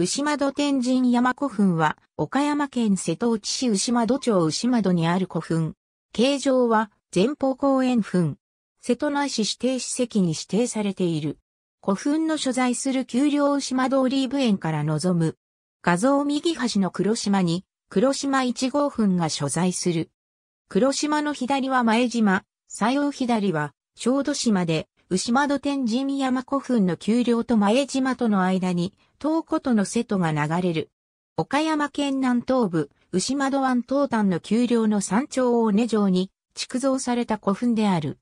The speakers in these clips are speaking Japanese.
牛窓天神山古墳は、岡山県瀬戸内市牛窓町牛窓にある古墳。形状は、前方公園墳。瀬戸内市指定史跡に指定されている。古墳の所在する丘陵牛窓オリーブ園から望む。画像右端の黒島に、黒島1号墳が所在する。黒島の左は前島、左右左は小豆島で、牛窓天神山古墳の丘陵と前島との間に、東古との瀬戸が流れる。岡山県南東部、牛窓湾東端の丘陵の山頂を根城に、築造された古墳である。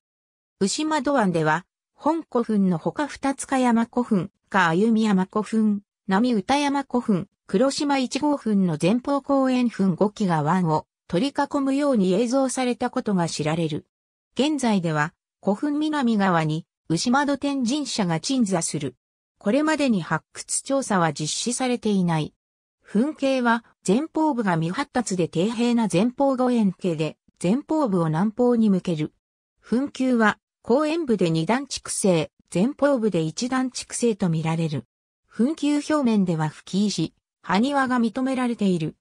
牛窓湾では、本古墳のほか二塚山古墳、か歩み山古墳、波歌山古墳、黒島一号墳の前方公園墳5基が湾を取り囲むように映像されたことが知られる。現在では古墳南側に牛窓天神社が鎮座する。これまでに発掘調査は実施されていない。噴景は前方部が未発達で底平な前方後円形で前方部を南方に向ける。噴球は後円部で二段畜生、前方部で一段畜生と見られる。噴球表面では吹石、埴輪が認められている。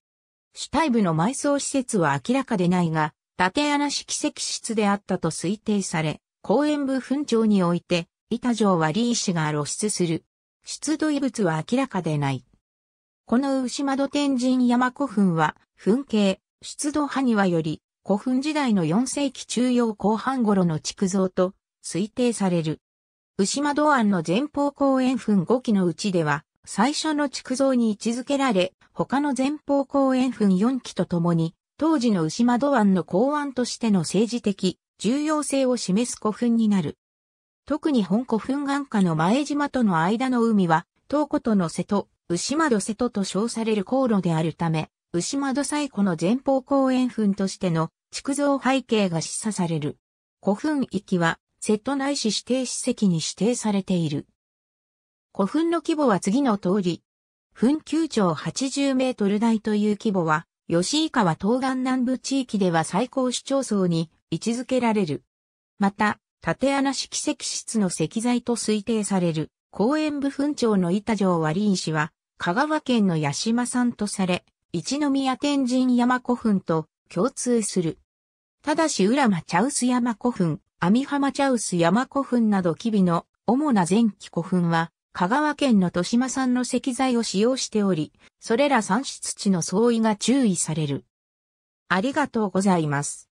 主体部の埋葬施設は明らかでないが、縦穴式石室であったと推定され、公園部墳争において、板城は李氏が露出する。出土遺物は明らかでない。この牛窓天神山古墳は、墳形、出土埴輪より、古墳時代の4世紀中央後半頃の築造と推定される。牛窓湾の前方公園墳5基のうちでは、最初の築造に位置づけられ、他の前方公園墳4基とともに、当時の牛窓湾の公安としての政治的、重要性を示す古墳になる。特に本古墳眼下の前島との間の海は、東古との瀬戸、牛窓瀬戸と称される航路であるため、牛窓最古の前方公園墳としての築造背景が示唆される。古墳域は、瀬戸内市指定史跡に指定されている。古墳の規模は次の通り。墳9丁80メートル台という規模は、吉井川東岸南部地域では最高市町村に位置づけられる。また、縦穴式石室の石材と推定される、公園部分長の板城割石は、香川県の八島産とされ、一宮天神山古墳と共通する。ただし浦間茶臼山古墳、網浜茶臼山古墳など機微の主な前期古墳は、香川県の豊島産の石材を使用しており、それら産出地の相違が注意される。ありがとうございます。